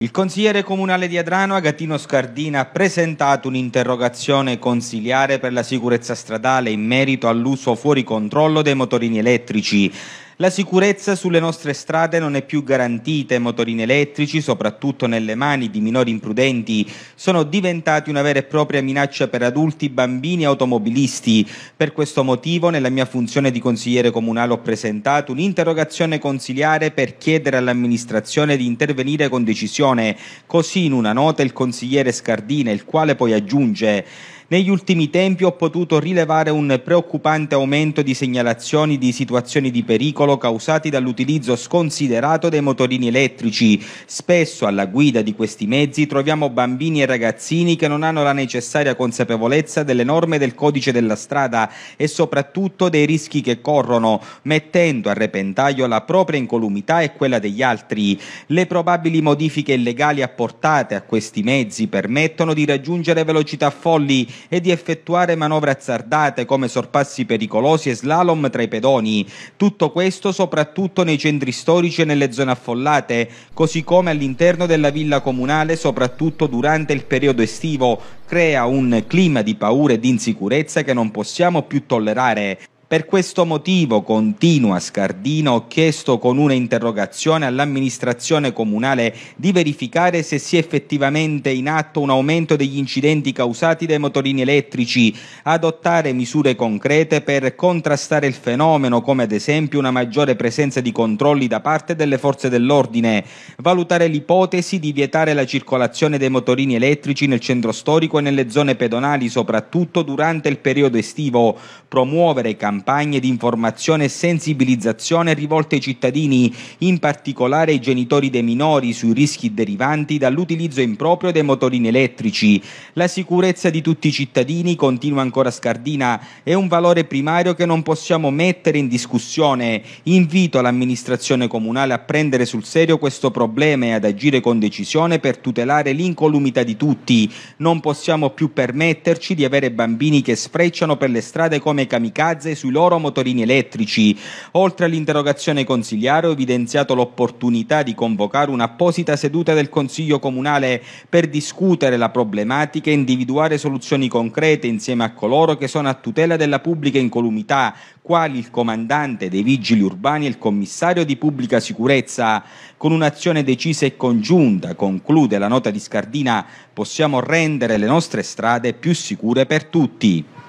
Il consigliere comunale di Adrano, Agatino Scardina, ha presentato un'interrogazione consiliare per la sicurezza stradale in merito all'uso fuori controllo dei motorini elettrici. La sicurezza sulle nostre strade non è più garantita i motorini elettrici, soprattutto nelle mani di minori imprudenti, sono diventati una vera e propria minaccia per adulti, bambini e automobilisti. Per questo motivo, nella mia funzione di consigliere comunale ho presentato un'interrogazione consiliare per chiedere all'amministrazione di intervenire con decisione. Così in una nota il consigliere Scardina, il quale poi aggiunge negli ultimi tempi ho potuto rilevare un preoccupante aumento di segnalazioni di situazioni di pericolo causati dall'utilizzo sconsiderato dei motorini elettrici. Spesso alla guida di questi mezzi troviamo bambini e ragazzini che non hanno la necessaria consapevolezza delle norme del codice della strada e soprattutto dei rischi che corrono, mettendo a repentaglio la propria incolumità e quella degli altri. Le probabili modifiche illegali apportate a questi mezzi permettono di raggiungere velocità folli e di effettuare manovre azzardate come sorpassi pericolosi e slalom tra i pedoni. Tutto questo soprattutto nei centri storici e nelle zone affollate, così come all'interno della villa comunale, soprattutto durante il periodo estivo, crea un clima di paura e di insicurezza che non possiamo più tollerare. Per questo motivo, continua Scardino, ho chiesto con un'interrogazione all'amministrazione comunale di verificare se sia effettivamente in atto un aumento degli incidenti causati dai motorini elettrici, adottare misure concrete per contrastare il fenomeno, come ad esempio una maggiore presenza di controlli da parte delle forze dell'ordine, valutare l'ipotesi di vietare la circolazione dei motorini elettrici nel centro storico e nelle zone pedonali, soprattutto durante il periodo estivo, promuovere campagne campagne di informazione e sensibilizzazione rivolte ai cittadini, in particolare ai genitori dei minori, sui rischi derivanti dall'utilizzo improprio dei motorini elettrici. La sicurezza di tutti i cittadini, continua ancora Scardina, è un valore primario che non possiamo mettere in discussione. Invito l'amministrazione comunale a prendere sul serio questo problema e ad agire con decisione per tutelare l'incolumità di tutti. Non possiamo più permetterci di avere bambini che sfrecciano per le strade come kamikaze sui sui loro motorini elettrici. Oltre all'interrogazione consigliare ho evidenziato l'opportunità di convocare un'apposita seduta del Consiglio Comunale per discutere la problematica e individuare soluzioni concrete insieme a coloro che sono a tutela della pubblica incolumità, quali il comandante dei vigili urbani e il commissario di pubblica sicurezza. Con un'azione decisa e congiunta, conclude la nota di Scardina, possiamo rendere le nostre strade più sicure per tutti.